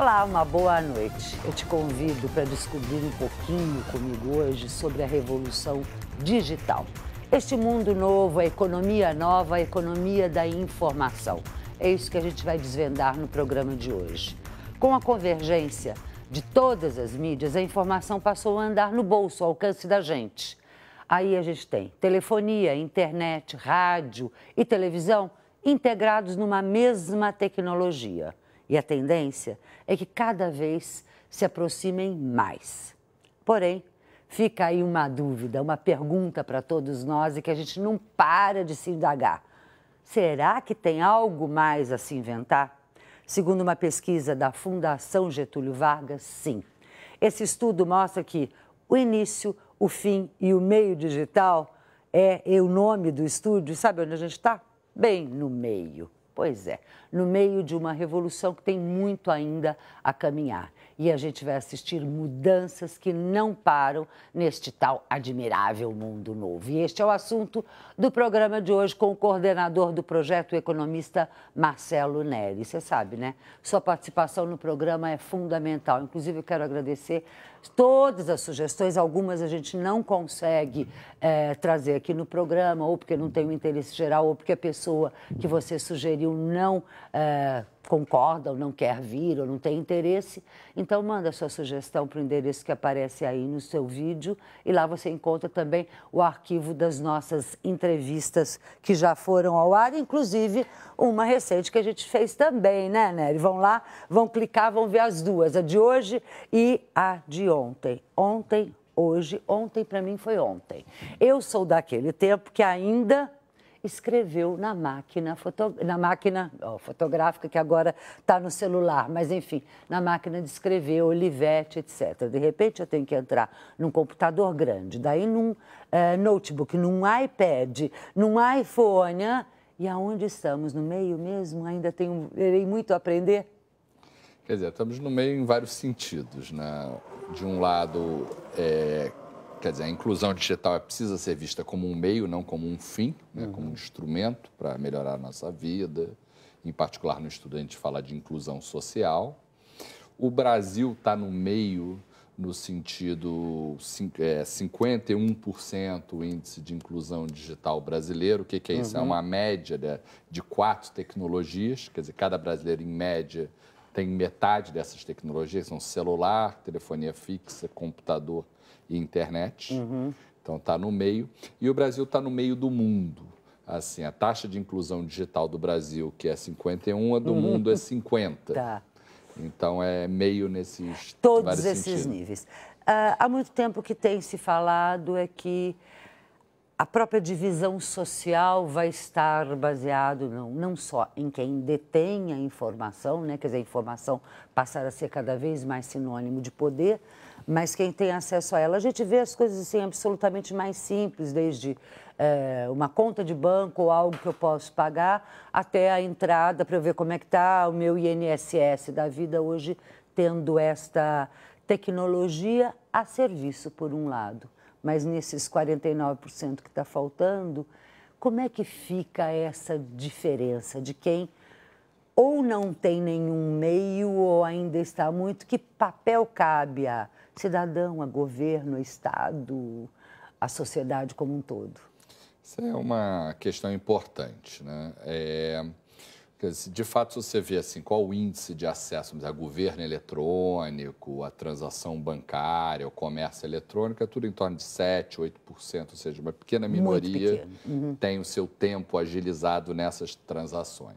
Olá, uma boa noite. Eu te convido para descobrir um pouquinho comigo hoje sobre a revolução digital. Este mundo novo, a economia nova, a economia da informação. É isso que a gente vai desvendar no programa de hoje. Com a convergência de todas as mídias, a informação passou a andar no bolso, ao alcance da gente. Aí a gente tem telefonia, internet, rádio e televisão integrados numa mesma tecnologia e a tendência é que cada vez se aproximem mais. Porém, fica aí uma dúvida, uma pergunta para todos nós e que a gente não para de se indagar. Será que tem algo mais a se inventar? Segundo uma pesquisa da Fundação Getúlio Vargas, sim. Esse estudo mostra que o início, o fim e o meio digital é, é o nome do estúdio. Sabe onde a gente está? Bem no meio. Pois é, no meio de uma revolução que tem muito ainda a caminhar e a gente vai assistir mudanças que não param neste tal admirável mundo novo. E este é o assunto do programa de hoje com o coordenador do projeto, o economista Marcelo Neri. Você sabe, né? Sua participação no programa é fundamental. Inclusive, eu quero agradecer todas as sugestões, algumas a gente não consegue é, trazer aqui no programa, ou porque não tem o um interesse geral, ou porque a pessoa que você sugeriu não. É, concorda ou não quer vir ou não tem interesse, então manda sua sugestão para o endereço que aparece aí no seu vídeo e lá você encontra também o arquivo das nossas entrevistas que já foram ao ar, inclusive uma recente que a gente fez também, né, Nery? Vão lá, vão clicar, vão ver as duas, a de hoje e a de ontem. Ontem, hoje, ontem para mim foi ontem. Eu sou daquele tempo que ainda escreveu na máquina, foto, na máquina fotográfica, que agora está no celular, mas enfim, na máquina de escrever, Olivetti, etc. De repente eu tenho que entrar num computador grande, daí num é, notebook, num iPad, num iPhone. E aonde estamos? No meio mesmo? Ainda tenho muito a aprender? Quer dizer, estamos no meio em vários sentidos. Né? De um lado, é, Quer dizer, a inclusão digital é precisa ser vista como um meio, não como um fim, né? uhum. como um uhum. instrumento para melhorar a nossa vida. Em particular, no estudante, fala de inclusão social. O Brasil está no meio no sentido 51% é, o índice de inclusão digital brasileiro. O que, que é isso? É uhum. É uma média de, né, de quatro tecnologias, quer dizer, cada brasileiro, em média, tem metade dessas tecnologias, são celular, telefonia fixa, computador e internet. Uhum. Então está no meio. E o Brasil está no meio do mundo. Assim, a taxa de inclusão digital do Brasil, que é 51, a do uhum. mundo é 50. Tá. Então é meio nesses. Todos esses sentidos. níveis. Uh, há muito tempo que tem se falado é que a própria divisão social vai estar baseado não, não só em quem detém a informação, né, quer dizer, a informação passar a ser cada vez mais sinônimo de poder, mas quem tem acesso a ela, a gente vê as coisas assim absolutamente mais simples, desde é, uma conta de banco ou algo que eu posso pagar, até a entrada para eu ver como é que está o meu INSS da vida hoje, tendo esta tecnologia a serviço, por um lado. Mas nesses 49% que está faltando, como é que fica essa diferença de quem ou não tem nenhum meio ou ainda está muito? Que papel cabe a cidadão, a governo, a Estado, a sociedade como um todo. Isso é uma questão importante, né? É, de fato, você vê assim, qual o índice de acesso a governo eletrônico, a transação bancária, o comércio eletrônico, é tudo em torno de 7%, 8%, ou seja, uma pequena minoria uhum. tem o seu tempo agilizado nessas transações.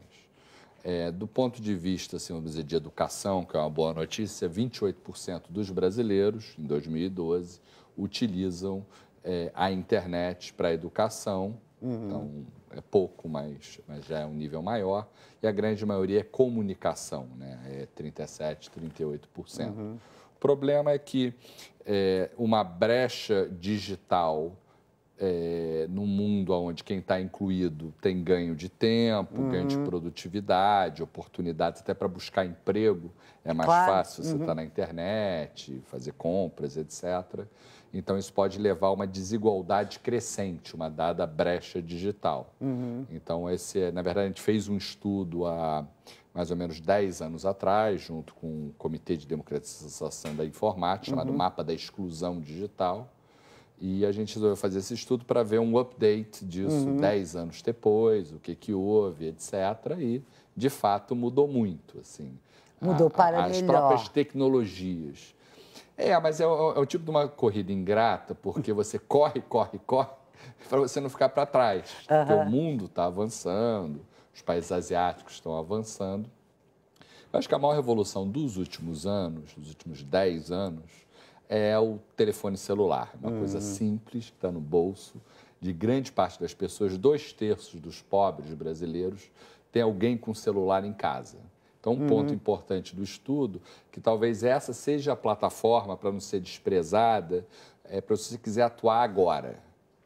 É, do ponto de vista, assim, vamos dizer, de educação, que é uma boa notícia, 28% dos brasileiros, em 2012, utilizam é, a internet para educação. Uhum. Então, é pouco, mas, mas já é um nível maior. E a grande maioria é comunicação, né? é 37%, 38%. Uhum. O problema é que é, uma brecha digital é, num mundo onde quem está incluído tem ganho de tempo, uhum. ganho de uhum. produtividade, oportunidades até para buscar emprego, é mais claro. fácil, tá uhum. você está na internet, fazer compras, etc. Então, isso pode levar a uma desigualdade crescente, uma dada brecha digital. Uhum. Então, esse, é, na verdade, a gente fez um estudo há mais ou menos 10 anos atrás, junto com o Comitê de Democratização da Informática, chamado uhum. Mapa da Exclusão Digital e a gente resolveu fazer esse estudo para ver um update disso uhum. anos depois, o que, que houve, etc. E, de fato, mudou muito. assim. Mudou a, para a, As próprias tecnologias. É, mas é o, é o tipo de uma corrida ingrata, porque você corre, corre, corre, para você não ficar para trás. Uhum. Porque o mundo está avançando, os países asiáticos estão avançando. Eu acho que a maior revolução dos últimos anos, dos últimos dez anos, é o telefone celular. Uma uhum. coisa simples, que está no bolso de grande parte das pessoas. Dois terços dos pobres brasileiros têm alguém com celular em casa. Então, um uhum. ponto importante do estudo, que talvez essa seja a plataforma para não ser desprezada, é para você quiser atuar agora.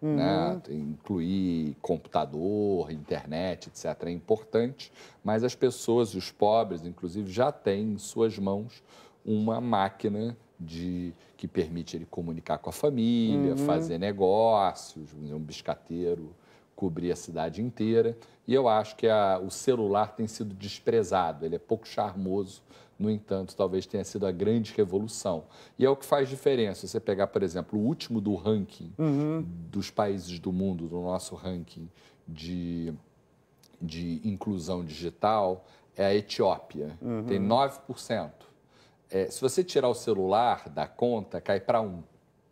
Né? Uhum. Né? Incluir computador, internet, etc. é importante, mas as pessoas, os pobres, inclusive, já têm em suas mãos uma máquina de que permite ele comunicar com a família, uhum. fazer negócios, né, um biscateiro cobrir a cidade inteira. E eu acho que a, o celular tem sido desprezado, ele é pouco charmoso, no entanto, talvez tenha sido a grande revolução. E é o que faz diferença. Você pegar, por exemplo, o último do ranking uhum. dos países do mundo, do nosso ranking de, de inclusão digital, é a Etiópia. Uhum. Tem 9% é, se você tirar o celular da conta, cai para um.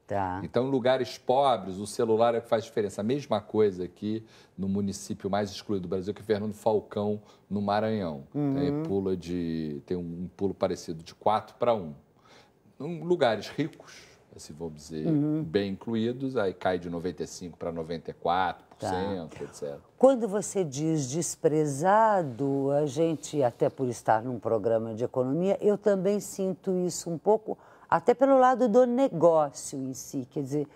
Tá. Então, em lugares pobres, o celular é que faz diferença. A mesma coisa aqui no município mais excluído do Brasil, que é Fernando Falcão, no Maranhão. Uhum. Tem, pula de, tem um pulo parecido de quatro para um. Em lugares ricos, se vamos dizer, uhum. bem incluídos, aí cai de 95% para 94%, tá. etc. Quando você diz desprezado, a gente, até por estar num programa de economia, eu também sinto isso um pouco, até pelo lado do negócio em si. Quer dizer,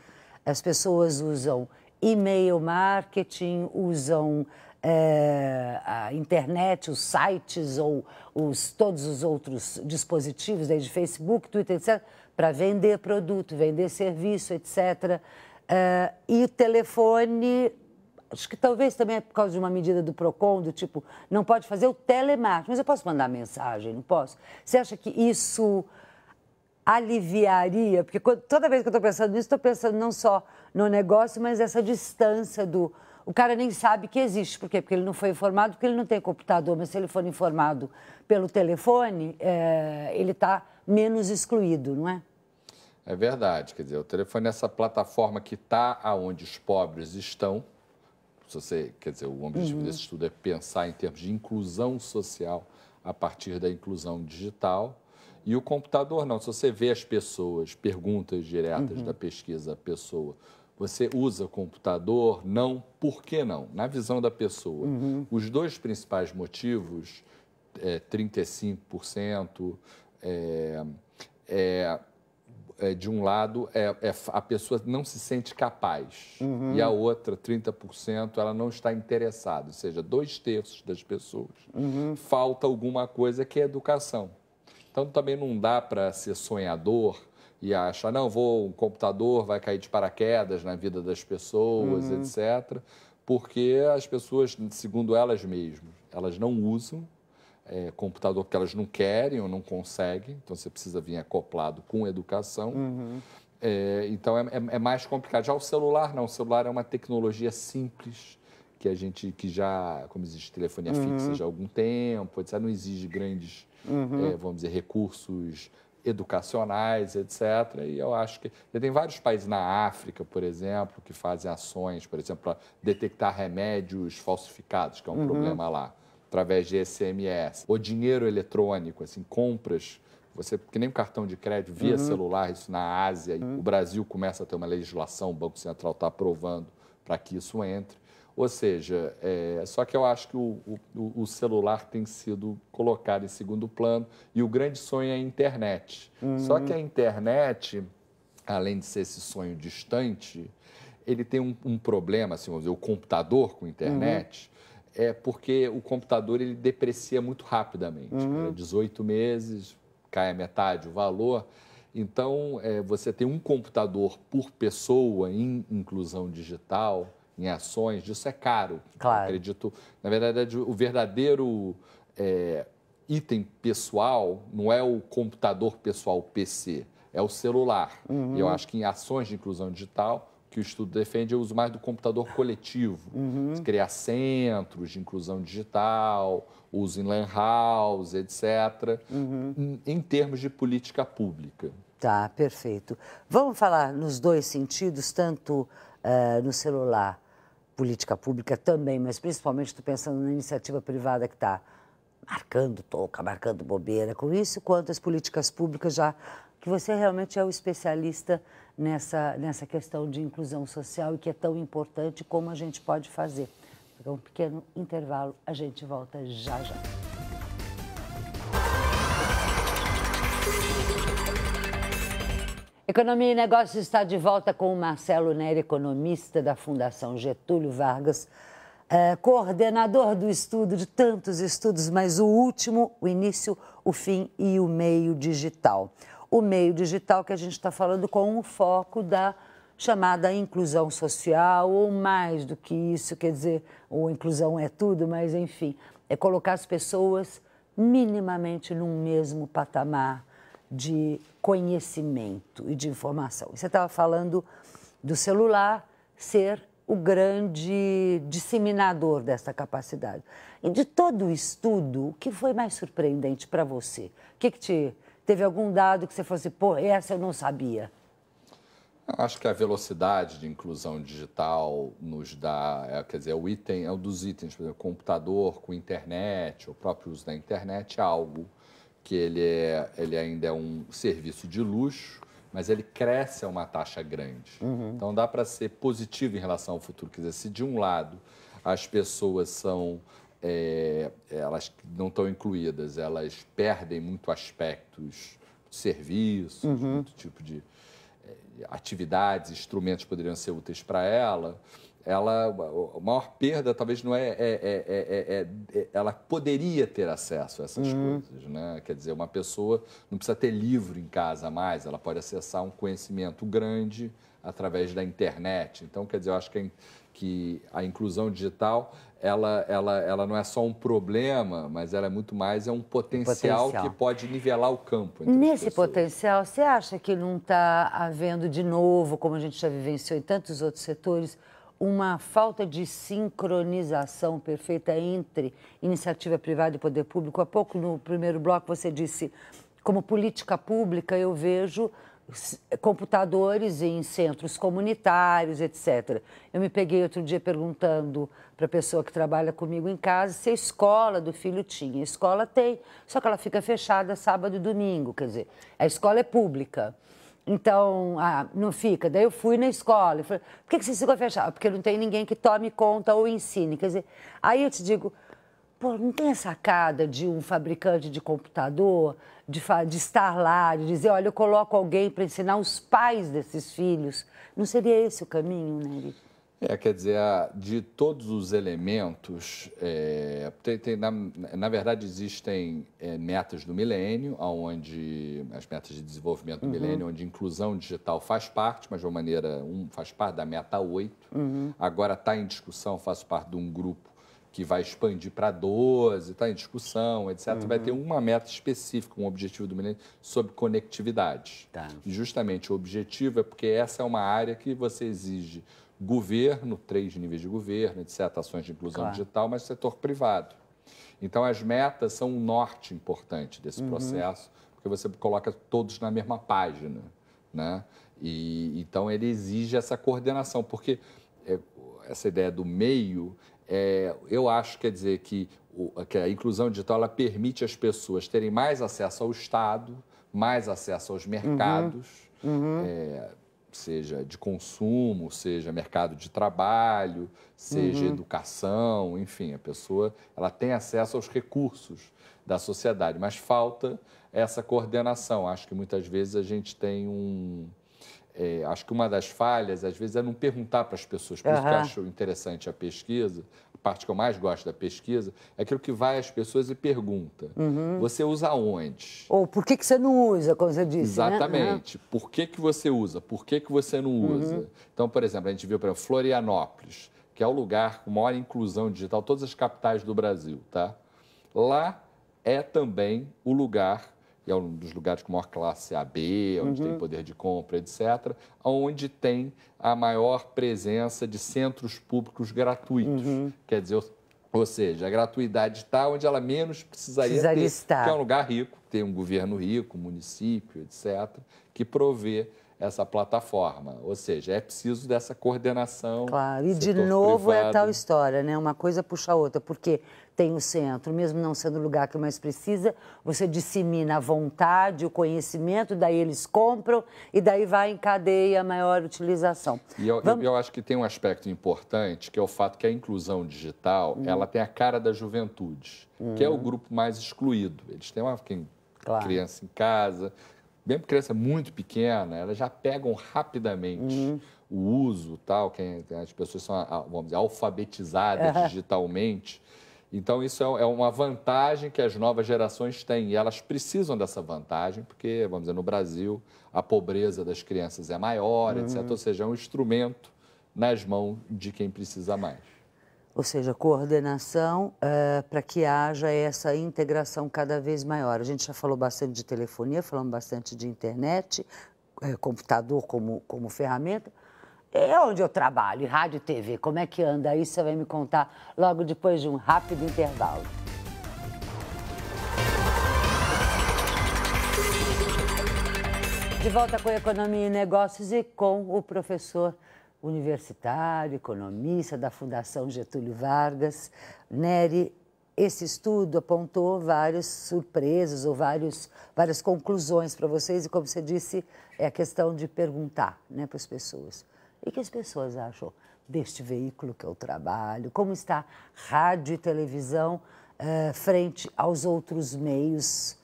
as pessoas usam e-mail marketing, usam é, a internet, os sites ou os, todos os outros dispositivos, desde Facebook, Twitter, etc., para vender produto, vender serviço, etc. Uh, eh, e o telefone, acho que talvez também é por causa de uma medida do PROCON, do tipo, não pode fazer o telemarketing, mas eu posso mandar mensagem, não posso? Você acha que isso aliviaria? Porque quando, toda vez que eu estou pensando nisso, estou pensando não só no negócio, mas essa distância do... O cara nem sabe que existe. Por quê? Porque ele não foi informado, porque ele não tem computador. Mas se ele for informado pelo telefone, é, ele está menos excluído, não é? É verdade, quer dizer, o telefone é essa plataforma que está aonde os pobres estão. Se você, quer dizer, o objetivo uhum. desse estudo é pensar em termos de inclusão social a partir da inclusão digital. E o computador não. Se você vê as pessoas, perguntas diretas uhum. da pesquisa a pessoa, você usa computador? Não. Por que não? Na visão da pessoa. Uhum. Os dois principais motivos, é, 35%, é, é, é, de um lado, é, é, a pessoa não se sente capaz. Uhum. E a outra, 30%, ela não está interessada. Ou seja, dois terços das pessoas. Uhum. Falta alguma coisa que é educação. Então, também não dá para ser sonhador e achar, não, vou, um computador vai cair de paraquedas na vida das pessoas, uhum. etc. Porque as pessoas, segundo elas mesmas, elas não usam é, computador porque elas não querem ou não conseguem, então você precisa vir acoplado com educação. Uhum. É, então é, é, é, mais complicado. Já o celular não, o celular é uma tecnologia simples que a gente que já como existe telefonia uhum. fixa já há algum tempo, etc. Não exige grandes, uhum. É, vamos dizer, recursos educacionais, etc. E eu acho que tem vários países na África, por exemplo, que fazem ações, por exemplo, para detectar remédios falsificados, que é um uhum. problema lá através de SMS, ou dinheiro eletrônico, assim, compras você que nem um cartão de crédito via uhum. celular, isso na Ásia, uhum. o Brasil começa a ter uma legislação, o Banco Central está aprovando para que isso entre. Ou seja, é, só que eu acho que o, o, o, celular tem sido colocado em segundo plano e o grande sonho é a internet. Uhum. Só que a internet, além de ser esse sonho distante, ele tem um, um problema, assim, vamos dizer, o computador com uhum. internet é porque o computador ele deprecia muito rapidamente. Uhum. Cara, né? 18 meses, cai a metade o valor. Então, é, você tem um computador por pessoa em inclusão digital, em ações, isso é caro. Claro. acredito, na verdade, o verdadeiro é, item pessoal não é o computador pessoal PC, é o celular. Uhum. Eu acho que em ações de inclusão digital que o estudo defende, é o uso mais do computador coletivo. Uhum. Criar centros de inclusão digital, uso em lan house, etc., uhum. em, em termos de política pública. Tá, perfeito. Vamos falar nos dois sentidos, tanto uh, no celular, política pública também, mas principalmente estou pensando na iniciativa privada que está marcando toca, marcando bobeira com isso, quanto as políticas públicas já que você realmente é o especialista nessa, nessa questão de inclusão social e que é tão importante como a gente pode fazer. Então, um pequeno intervalo, a gente volta já já. Economia e Negócios está de volta com o Marcelo Nery, economista da Fundação Getúlio Vargas, é, coordenador do estudo de tantos estudos, mas o último, o início, o fim e o meio digital o meio digital que a gente está falando com o foco da chamada inclusão social, ou mais do que isso, quer dizer, ou inclusão é tudo, mas enfim, é colocar as pessoas minimamente num mesmo patamar de conhecimento e de informação. Você estava falando do celular ser o grande disseminador dessa capacidade. E de todo o estudo, o que foi mais surpreendente para você? O que, que te Teve algum dado que você fosse, assim, pô, essa eu não sabia? Eu acho que a velocidade de inclusão digital nos dá, é, quer dizer, é o item, é um dos itens, por exemplo, computador com internet, o próprio uso da internet é algo que ele, é, ele ainda é um serviço de luxo, mas ele cresce a uma taxa grande. Uhum. Então dá para ser positivo em relação ao futuro. Quer dizer, se de um lado as pessoas são é, elas não estão incluídas, elas perdem muito aspectos de serviços, uhum. muito tipo de é, atividades, instrumentos poderiam ser úteis para ela. Ela, a maior perda talvez não é é, é, é, é ela poderia ter acesso a essas uhum. coisas, né? Quer dizer, uma pessoa não precisa ter livro em casa mais, ela pode acessar um conhecimento grande através da internet. Então, quer dizer, eu acho que a, que a inclusão digital ela, ela, ela não é só um problema, mas ela é muito mais é um potencial, potencial. que pode nivelar o campo. Nesse potencial, você acha que não está havendo de novo, como a gente já vivenciou em tantos outros setores, uma falta de sincronização perfeita entre iniciativa privada e poder público? Há pouco, no primeiro bloco, você disse, como política pública, eu vejo computadores em centros comunitários, etc. Eu me peguei outro dia perguntando para a pessoa que trabalha comigo em casa se a escola do filho tinha. A escola tem, só que ela fica fechada sábado e domingo, quer dizer, a escola é pública. Então, ah, não fica. Daí eu fui na escola e falei, por que, que você ficou fechada? Porque não tem ninguém que tome conta ou ensine. Quer dizer, aí eu te digo, Pô, não tem a sacada de um fabricante de computador de, de estar lá, de dizer, olha, eu coloco alguém para ensinar os pais desses filhos. Não seria esse o caminho, Nery? Né, é, quer dizer, de todos os elementos, é, tem, tem, na, na, verdade existem é, metas do milênio, aonde as metas de desenvolvimento do uhum. milênio, onde inclusão digital faz parte, mas de uma maneira, um, faz parte da meta 8. Uhum. Agora está em discussão, faço parte de um grupo que vai expandir para 12, está em discussão, etc. Uhum. Vai ter uma meta específica, um objetivo do milênio sobre conectividade. Tá. E justamente o objetivo é porque essa é uma área que você exige governo, três níveis de governo, etc., ações de inclusão claro. digital, mas setor privado. Então, as metas são um norte importante desse uhum. processo, porque você coloca todos na mesma página. Né? E, então, ele exige essa coordenação, porque é, essa ideia do meio é, eu acho, quer dizer, que, o, que a inclusão digital ela permite as pessoas terem mais acesso ao Estado, mais acesso aos mercados, uhum. uhum. É, seja de consumo, seja mercado de trabalho, seja uhum. educação, enfim, a pessoa ela tem acesso aos recursos da sociedade, mas falta essa coordenação. Acho que muitas vezes a gente tem um, é, acho que uma das falhas, às vezes, é não perguntar para as pessoas. Por uhum. isso que eu acho interessante a pesquisa, a parte que eu mais gosto da pesquisa, é aquilo que vai às pessoas e pergunta. Uhum. Você usa onde? Ou por que, que você não usa, como você disse, né? Exatamente. Né? Uhum. Por que, que você usa? Por que, que você não uhum. usa? Então, por exemplo, a gente viu, por exemplo, Florianópolis, que é o lugar com maior inclusão digital, todas as capitais do Brasil, tá? Lá é também o lugar é um dos lugares com maior classe AB, onde uhum. tem poder de compra, etc., onde tem a maior presença de centros públicos gratuitos. Uhum. Quer dizer, ou seja, a gratuidade está onde ela menos precisaria, precisaria ter, estar. que é um lugar rico, tem um governo rico, município, etc., que provê essa plataforma. Ou seja, é preciso dessa coordenação. Claro, e de novo privado. é tal história, né? Uma coisa puxa a outra, porque tem o centro, mesmo não sendo o lugar que mais precisa, você dissemina a vontade, o conhecimento, daí eles compram e daí vai em cadeia a maior utilização. E eu, Vamos... eu, acho que tem um aspecto importante, que é o fato que a inclusão digital, hum. ela tem a cara da juventude, hum. que é o hum. grupo mais excluído. Eles têm uma claro. criança em casa, mesmo criança muito pequena, elas já pegam rapidamente uhum. o uso tal, que é, é, as pessoas são, ah, vamos dizer, alfabetizadas uhum. digitalmente. Então, isso é, é uma vantagem que as novas gerações têm e elas precisam dessa vantagem, porque, vamos dizer, no Brasil, a pobreza das crianças é maior, uhum. etc. Ou seja, é um instrumento nas mãos de quem precisa mais ou seja, coordenação uh, para que haja essa integração cada vez maior. A gente já falou bastante de telefonia, falamos bastante de internet, uh, computador como, como ferramenta. É onde eu trabalho, rádio e TV. Como é que anda aí? Você vai me contar logo depois de um rápido intervalo. De volta com Economia e Negócios e com o professor universitário, economista da Fundação Getúlio Vargas. Neri, esse estudo apontou várias surpresas ou vários, várias conclusões para vocês, e como você disse, é a questão de perguntar né, para as pessoas. E que as pessoas acham deste veículo que eu trabalho? Como está rádio e televisão eh, frente aos outros meios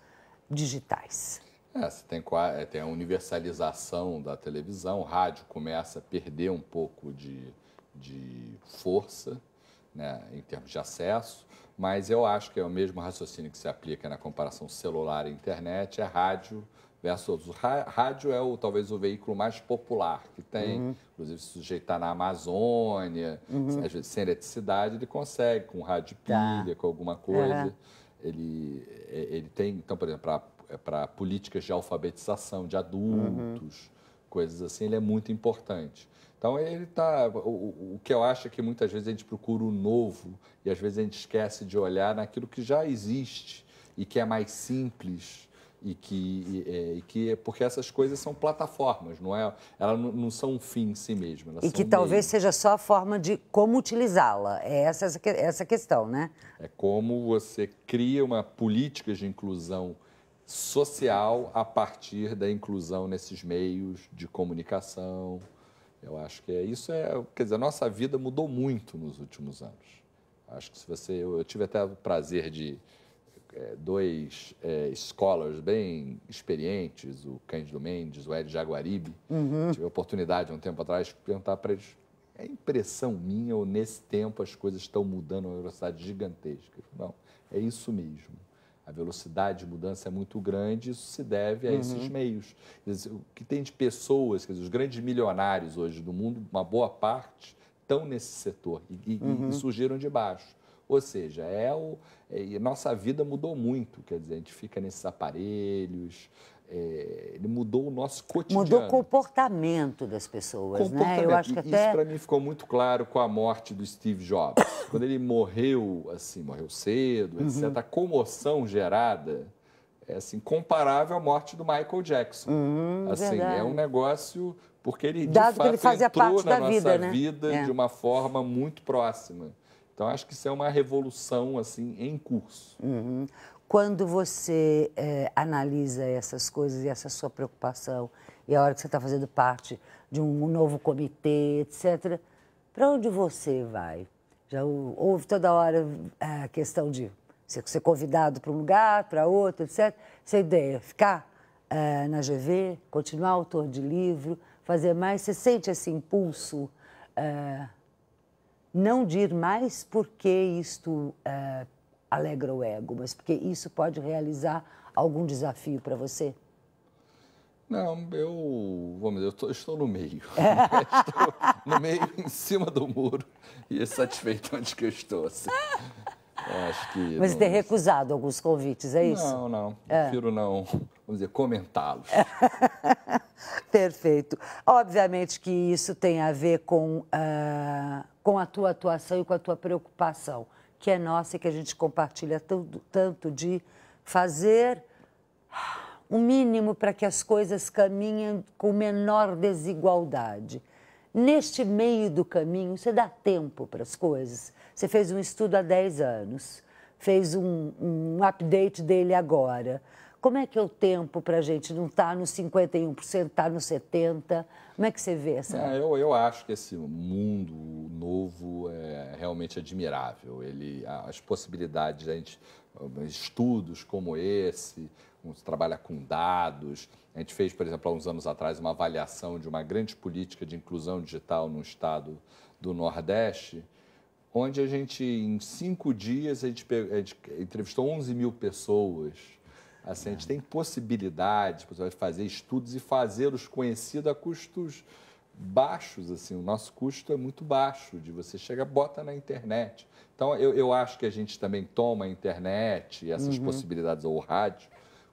digitais? É, você tem, é, tem a universalização da televisão, o rádio começa a perder um pouco de, de força né, em termos de acesso, mas eu acho que é o mesmo raciocínio que se aplica na comparação celular e internet, é rádio versus... Rádio é o, talvez o veículo mais popular que tem, uhum. inclusive se sujeitar na Amazônia, uhum. às vezes sem eletricidade, ele consegue, com rádio pilha, tá. com alguma coisa. Ele, é, ele tem, então, por exemplo, é para políticas de alfabetização de adultos, uhum. coisas assim, ele é muito importante. Então, ele tá, o, o que eu acho é que muitas vezes a gente procura o novo e às vezes a gente esquece de olhar naquilo que já existe e que é mais simples e que, e, é, e que é porque essas coisas são plataformas, não é? Elas não, são um fim em si mesmo E que talvez seja só a forma de como utilizá-la. É essa, essa, essa questão, né? É como você cria uma política de inclusão social a partir da inclusão nesses meios de comunicação. Eu acho que é isso é, quer dizer, a nossa vida mudou muito nos últimos anos. Acho que se você, eu, eu tive até o prazer de é, dois é, scholars bem experientes, o Cândido Mendes, o Ed Jaguaribe, uhum. tive a oportunidade um tempo atrás de perguntar para eles é impressão minha ou nesse tempo as coisas estão mudando a uma velocidade gigantesca? Não, é isso mesmo a velocidade de mudança é muito grande, isso se deve a uhum. esses meios. o que tem de pessoas, dizer, os grandes milionários hoje do mundo, uma boa parte, estão nesse setor e, uhum. e, surgiram de baixo. Ou seja, é o, é, nossa vida mudou muito, quer dizer, a gente fica nesses aparelhos, é, ele mudou o nosso cotidiano. Mudou o comportamento das pessoas, comportamento. né? Eu acho que até... Isso para mim ficou muito claro com a morte do Steve Jobs. Quando ele morreu, assim, morreu cedo, uhum. etc., a comoção gerada é assim, comparável à morte do Michael Jackson. Uhum, assim, verdade. é um negócio porque ele Dado de fato ele fazia entrou parte na da nossa vida, né? vida é. de uma forma muito próxima. Então acho que isso é uma revolução assim em curso. Uhum quando você é, analisa essas coisas e essa sua preocupação, e a hora que você está fazendo parte de um novo comitê, etc., para onde você vai? Já houve toda hora eh, a questão de ser convidado para um lugar, para outro, etc. Essa ideia, é ficar é, na GV, continuar autor de livro, fazer mais, você sente esse impulso é, não de ir mais porque isto alegra o ego, mas porque isso pode realizar algum desafio para você? Não, eu, vamos dizer, eu tô, estou no meio. estou no meio, em cima do muro e é satisfeito onde que eu estou. Assim. Acho que Mas não... tem é recusado alguns convites, é isso? Não, não. É. Prefiro não, vamos dizer, comentá-los. Perfeito. Obviamente que isso tem a ver com, uh, com a tua atuação e com a tua preocupação que é nossa e que a gente compartilha tanto, tanto de fazer o mínimo para que as coisas caminhem com menor desigualdade. Neste meio do caminho, você dá tempo para as coisas. Você fez um estudo há 10 anos, fez um, um update dele agora como é que é o tempo para a gente não estar tá no 51%, estar tá no 70%? Como é que você vê essa? É, eu, eu acho que esse mundo novo é realmente admirável. Ele, as possibilidades, a gente, estudos como esse, se trabalha com dados. A gente fez, por exemplo, há uns anos atrás, uma avaliação de uma grande política de inclusão digital no estado do Nordeste, onde a gente, em cinco dias, a gente, a gente entrevistou 11 mil pessoas Assim, a gente tem possibilidades, possibilidade de fazer estudos e fazê-los conhecidos a custos baixos, assim, o nosso custo é muito baixo, de você chega, bota na internet. Então, eu, eu acho que a gente também toma a internet, essas uhum. possibilidades, ou o rádio,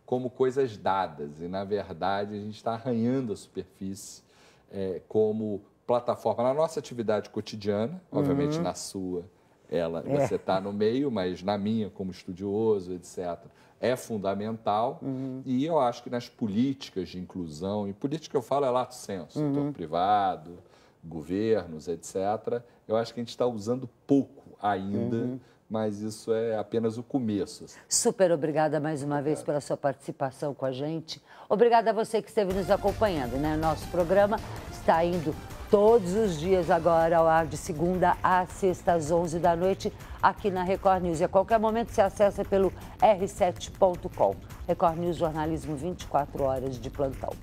como coisas dadas, e na verdade a gente está arranhando a superfície é, como plataforma na nossa atividade cotidiana, uhum. obviamente na sua, ela, é. você está no meio, mas na minha, como estudioso, etc é fundamental uhum. e eu acho que nas políticas de inclusão, e política eu falo é lato senso, então, uhum. privado, governos, etc., eu acho que a gente está usando pouco ainda, uhum. mas isso é apenas o começo. Assim. Super obrigada mais uma vez pela sua participação com a gente. Obrigada a você que esteve nos acompanhando. Né? O nosso programa está indo todos os dias agora ao ar de segunda a sexta às 11 da noite aqui na Record News. E a qualquer momento você acessa pelo r7.com. Record News Jornalismo 24 horas de plantão.